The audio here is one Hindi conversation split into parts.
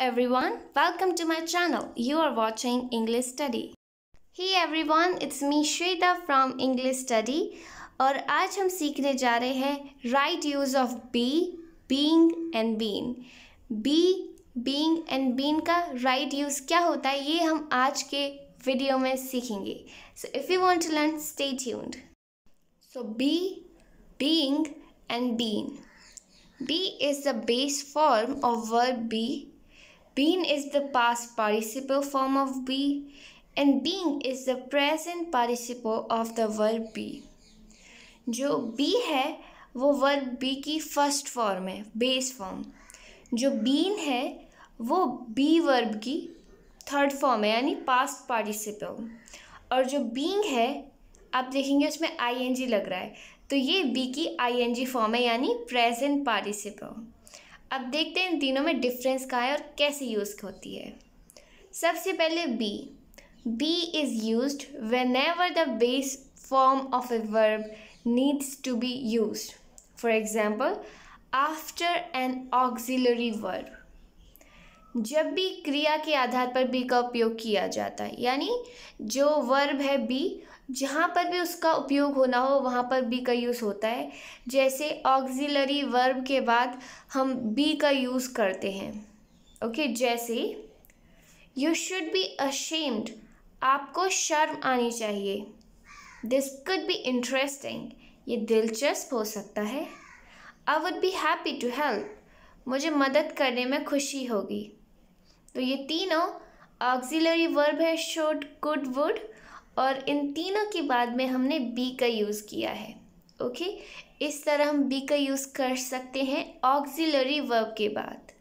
everyone, welcome to my channel. You are watching English Study. Hey everyone, it's me Shweta from English Study और आज हम सीखने जा रहे हैं right use of be being and been be being and been का राइट right यूज़ क्या होता है ये हम आज के वीडियो में सीखेंगे so if you want to learn stay tuned so be being and been be is the base form of verb be Been is the past participle form of be, and being is the present participle of the verb be. जो be है वो verb be की first form है base form. जो been है वो be verb की third form है यानी past participle. और जो being है आप देखेंगे उसमें ing लग रहा है तो ये be की ing form है यानी present participle. अब देखते हैं इन तीनों में डिफरेंस कहाँ है और कैसे यूज़ होती है सबसे पहले be be is use whenever the base form of a verb needs to be use for example after an auxiliary verb जब भी क्रिया के आधार पर बी का उपयोग किया जाता है यानी जो वर्ब है बी जहाँ पर भी उसका उपयोग होना हो वहाँ पर बी का यूज़ होता है जैसे ऑग्ज़िलरी वर्ब के बाद हम बी का यूज़ करते हैं ओके okay, जैसे यू शुड बी अशेम्ड आपको शर्म आनी चाहिए दिस कुड बी इंटरेस्टिंग ये दिलचस्प हो सकता है I would be happy to help मुझे मदद करने में खुशी होगी तो ये तीनों ऑक्सिलरी वर्ब है शुड कुड वुड और इन तीनों के बाद में हमने बी का यूज़ किया है ओके इस तरह हम बी का यूज़ कर सकते हैं ऑक्सिलरी वर्ब के बाद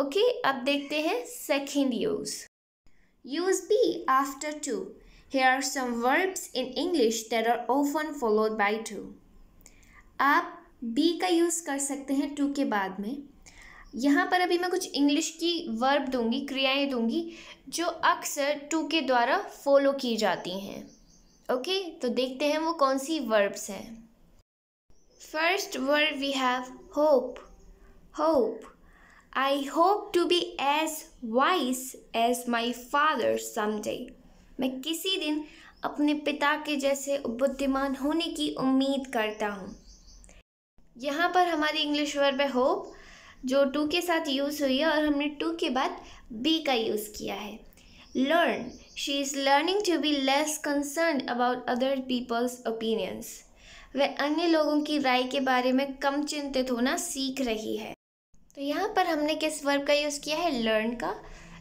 ओके अब देखते हैं second use use be after to here are some verbs in English there are often followed by to आप बी का यूज़ कर सकते हैं टू के बाद में यहाँ पर अभी मैं कुछ इंग्लिश की वर्ब दूंगी क्रियाएं दूंगी जो अक्सर टू के द्वारा फॉलो की जाती हैं ओके तो देखते हैं वो कौन सी वर्ब्स हैं first word we have hope hope I hope to be as wise as my father someday मैं किसी दिन अपने पिता के जैसे बुद्धिमान होने की उम्मीद करता हूँ यहाँ पर हमारी इंग्लिश वर्ब है होप जो टू के साथ यूज़ हुई है और हमने टू के बाद बी का यूज़ किया है learn she is learning to be less concern about other people's opinions वह अन्य लोगों की राय के बारे में कम चिंतित होना सीख रही है तो यहाँ पर हमने किस वर्ब का यूज़ किया है लर्न का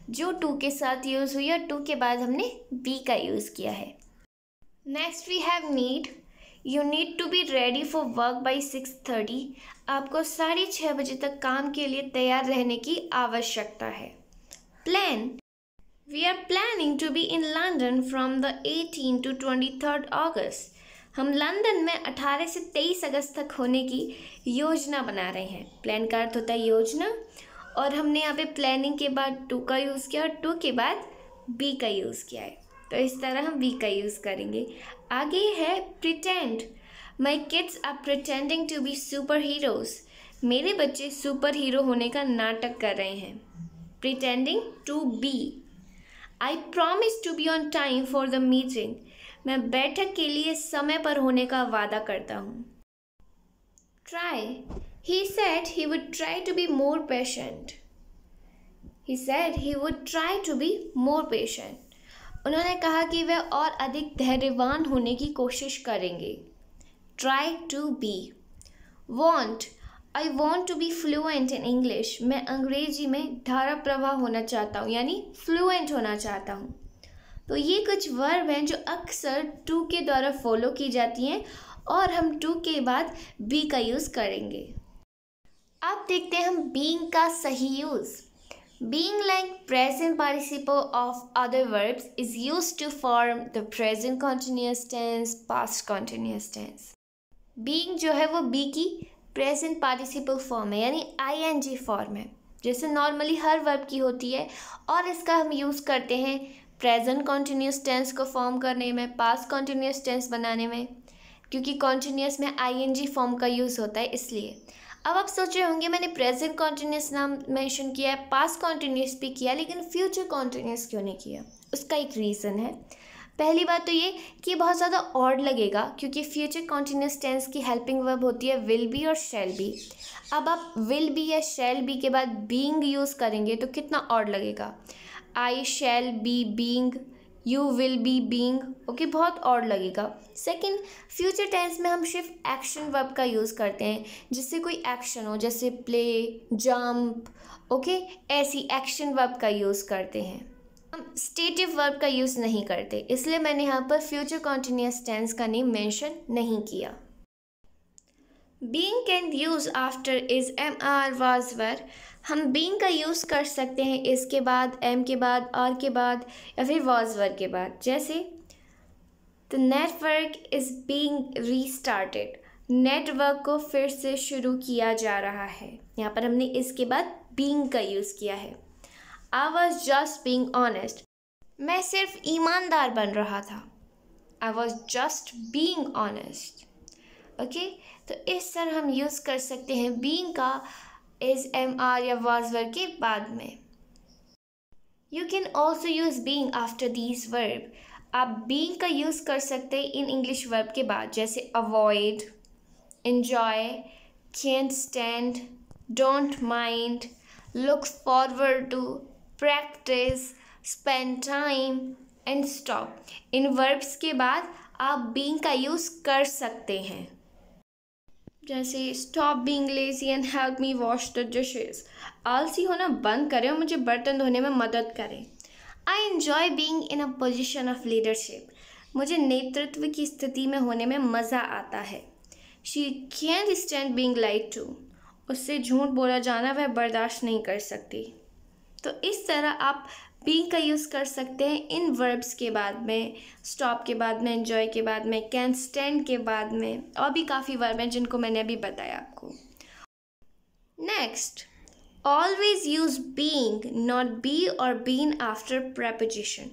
जो टू के साथ यूज़ हुई और टू के बाद हमने बी का यूज़ किया है next we have need you need to be ready for work by six thirty आपको साढ़े छः बजे तक काम के लिए तैयार रहने की आवश्यकता है plan we are planning to be in London from the eighteen to twenty third August हम लंदन में 18 से 23 अगस्त तक होने की योजना बना रहे हैं प्लान का अर्थ होता है योजना और हमने यहाँ पे प्लानिंग के बाद टू का यूज़ किया और टू के बाद बी का यूज़ किया है तो इस तरह हम वी का यूज़ करेंगे आगे है pretend my kids are pretending to be super heroes मेरे बच्चे सुपर हीरो होने का नाटक कर रहे हैं pretending to be I promise to be on time for the meeting मैं बैठक के लिए समय पर होने का वादा करता हूँ try he said he would try to be more patient he said he would try to be more patient उन्होंने कहा कि वह और अधिक धैर्यवान होने की कोशिश करेंगे try to be want I want to be fluent in English मैं अंग्रेजी में धारा प्रवाह होना चाहता हूँ यानी फ्लुएंट होना चाहता हूँ तो ये कुछ वर्ब हैं जो अक्सर टू के द्वारा फॉलो की जाती हैं और हम टू के बाद बी का यूज़ करेंगे अब देखते हैं हम बींग का सही use Being like present participle of other verbs is used to form the present continuous tense, past continuous tense. Being जो है वो be की present participle form है यानी ing form है जैसे नॉर्मली हर वर्ब की होती है और इसका हम यूज़ करते हैं प्रेजेंट कॉन्टीन्यूस टेंस को फॉर्म करने में पास्ट कॉन्टीन्यूस टेंस बनाने में क्योंकि कॉन्टीन्यूस में आई एन जी फॉर्म का यूज़ होता है इसलिए अब आप सोच रहे होंगे मैंने प्रेजेंट कॉन्टीन्यूस नाम मेंशन किया है पास कॉन्टीन्यूस भी किया लेकिन फ्यूचर कॉन्टीन्यूस क्यों नहीं किया उसका एक रीज़न है पहली बात तो ये कि बहुत ज़्यादा ऑड लगेगा क्योंकि फ्यूचर कॉन्टीन्यूस टेंस की हेल्पिंग वर्ब होती है विल बी और शेल बी अब आप विल बी या शेल बी के बाद बींग यूज़ करेंगे तो कितना ऑड लगेगा I shall be being you will be being okay बहुत और लगेगा सेकेंड फ्यूचर टेंस में हम सिर्फ एक्शन वर्ब का यूज़ करते हैं जिससे कोई एक्शन हो जैसे प्ले जम्प ओके ऐसी एक्शन वर्ब का यूज़ करते हैं हम स्टेटिव वर्ब का यूज़ नहीं करते इसलिए मैंने यहाँ पर फ्यूचर कॉन्टीन्यूस टेंस का नेम मेंशन नहीं किया being can use after is am are was were हम बींग का यूज़ कर सकते हैं इसके बाद एम के बाद आर के बाद या फिर वाज वर के बाद जैसे the network is being restarted network को फिर से शुरू किया जा रहा है यहाँ पर हमने इसके बाद बींग का यूज़ किया है I was just being honest मैं सिर्फ ईमानदार बन रहा था I was just being honest okay तो इस तरह हम यूज़ कर सकते हैं बींग का इज़ एम आर या वाज वर्ग के बाद में you can also use being after these verb आप बींग का यूज़ कर सकते हैं इन इंग्लिश वर्ब के बाद जैसे avoid enjoy can't stand don't mind look forward to practice spend time and stop इन वर्ब्स के बाद आप बींग का यूज़ कर सकते हैं जैसे stop being lazy and help me wash the dishes आलसी होना बंद करें और मुझे बर्तन धोने में मदद करें I enjoy being in a position of leadership मुझे नेतृत्व की स्थिति में होने में मज़ा आता है she can stand being lied to उससे झूठ बोला जाना वह बर्दाश्त नहीं कर सकती तो इस तरह आप बींग का यूज़ कर सकते हैं इन वर्ब्स के बाद में स्टॉप के बाद में इन्जॉय के बाद में कैन स्टैंड के बाद में और भी काफ़ी वर्ब हैं जिनको मैंने अभी बताया आपको next always use being not be और बीन आफ्टर प्रेपोजिशन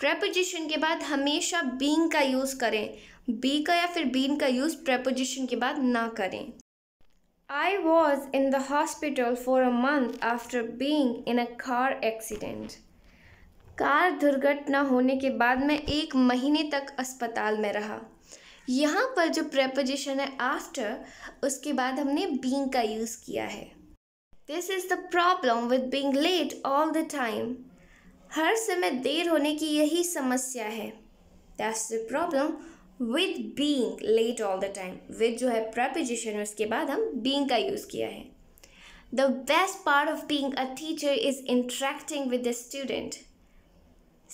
प्रेपोजिशन के बाद हमेशा बींग का यूज़ करें बी का या फिर बीन का यूज़ प्रेपोजिशन के बाद ना करें I was in the hospital for a month after being in a car accident. Car दुर्घटना होने के बाद मैं एक महीने तक अस्पताल में रहा यहाँ पर जो प्रेपोजिशन है आफ्टर उसके बाद हमने बींग का यूज़ किया है this is the problem with being late all the time हर समय देर होने की यही समस्या है that's the problem with being late all the time with जो है प्रपोजिशन है उसके बाद हम बींग का यूज़ किया है the best part of being a teacher is interacting with the student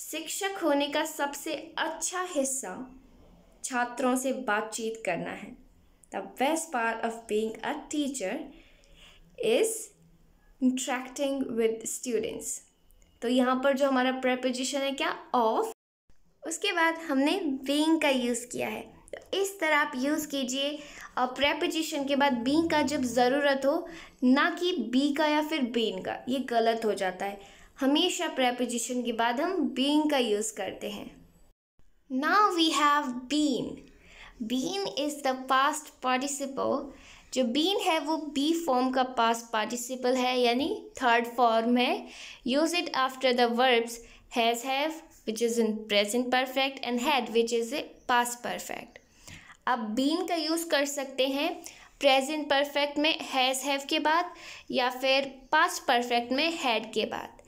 शिक्षक होने का सबसे अच्छा हिस्सा छात्रों से बातचीत करना है the best part of being a teacher is interacting with students तो यहाँ पर जो हमारा प्रपोजिशन है क्या ऑफ उसके बाद हमने बींग का यूज़ किया है तो इस तरह आप यूज़ कीजिए और प्रेपोजिशन के बाद बींग का जब ज़रूरत हो ना कि बी का या फिर बीन का ये गलत हो जाता है हमेशा प्रेपोजिशन के बाद हम बींग का यूज़ करते हैं now we have been been is the past participle जो बीन है वो बी फॉर्म का पास्ट पार्टिसिपल है यानी थर्ड फॉर्म है use it after the verbs has have which is in present perfect and had which is a past perfect आप बीन का यूज़ कर सकते हैं प्रेजेंट परफेक्ट में हैज़ हैव के बाद या फिर पास्ट परफेक्ट में हैड के बाद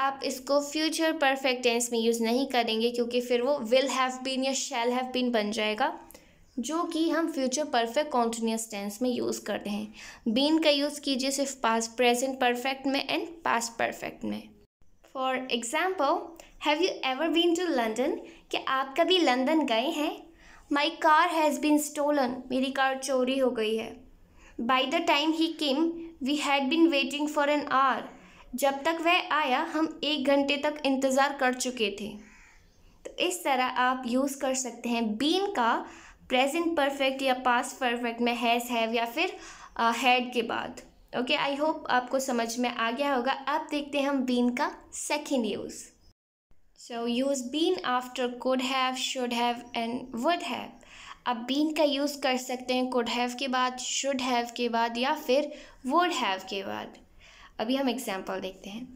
आप इसको फ्यूचर परफेक्ट टेंस में यूज़ नहीं करेंगे क्योंकि फिर वो विल हैव बीन या शैल हैव बीन बन जाएगा जो कि हम फ्यूचर परफेक्ट कॉन्टीन्यूस टेंस में यूज़ करते हैं बीन का यूज़ कीजिए सिर्फ पास्ट प्रेजेंट परफेक्ट में एंड पास्ट परफेक्ट में for example have you ever been to London क्या आप कभी लंदन गए हैं my car has been stolen मेरी कार चोरी हो गई है by the time he came we had been waiting for an hour जब तक वह आया हम एक घंटे तक इंतज़ार कर चुके थे तो इस तरह आप यूज़ कर सकते हैं बीन का प्रेजेंट परफेक्ट या पास्ट परफेक्ट में हैज़ हैव या फिर हैड के बाद ओके आई होप आपको समझ में आ गया होगा अब देखते हैं हम बीन का second use so use been after could have should have and would have आप बीन का यूज़ कर सकते हैं कुड हैव के बाद शुड हैव के बाद या फिर वुड हैव के बाद अभी हम एग्जाम्पल देखते हैं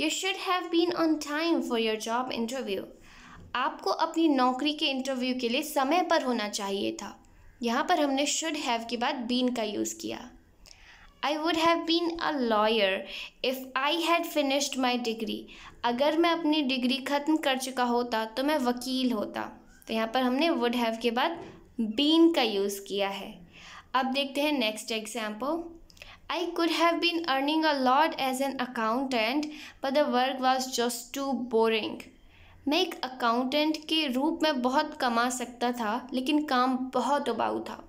you should have been on time for your job interview आपको अपनी नौकरी के इंटरव्यू के लिए समय पर होना चाहिए था यहाँ पर हमने शुड हैव के बाद बीन का यूज़ किया I would have been a lawyer if I had finished my degree अगर मैं अपनी डिग्री ख़त्म कर चुका होता तो मैं वकील होता तो यहाँ पर हमने वुड हैव के बाद बीन का यूज़ किया है अब देखते हैं next example I could have been earning a lot as an accountant but the work was just too boring मैं एक अकाउंटेंट के रूप में बहुत कमा सकता था लेकिन काम बहुत उबाऊ था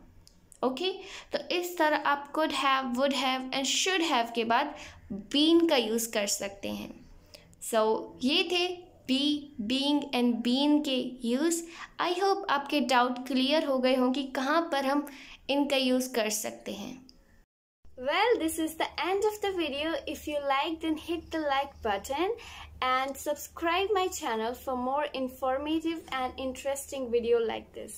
ओके तो इस तरह आप could have would have and should have के बाद बीन का यूज़ कर सकते हैं सो so, ये थे बी बींग एंड बीन के यूज़ आई होप आपके डाउट क्लियर हो गए हों कि कहाँ पर हम इनका यूज़ कर सकते हैं Well, this is the end of the video. If you liked, then hit the like button and subscribe my channel for more informative and interesting video like this.